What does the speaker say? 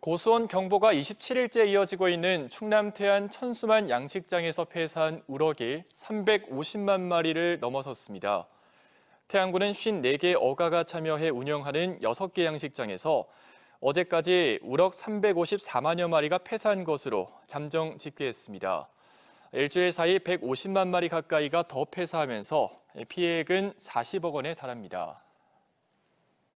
고수원 경보가 27일째 이어지고 있는 충남 태안 천수만 양식장에서 폐사한 우럭이 350만 마리를 넘어섰습니다. 태안군은 54개 어가가 참여해 운영하는 6개 양식장에서 어제까지 우럭 354만여 마리가 폐사한 것으로 잠정 집계했습니다. 일주일 사이 150만 마리 가까이가 더 폐사하면서 피해액은 40억 원에 달합니다.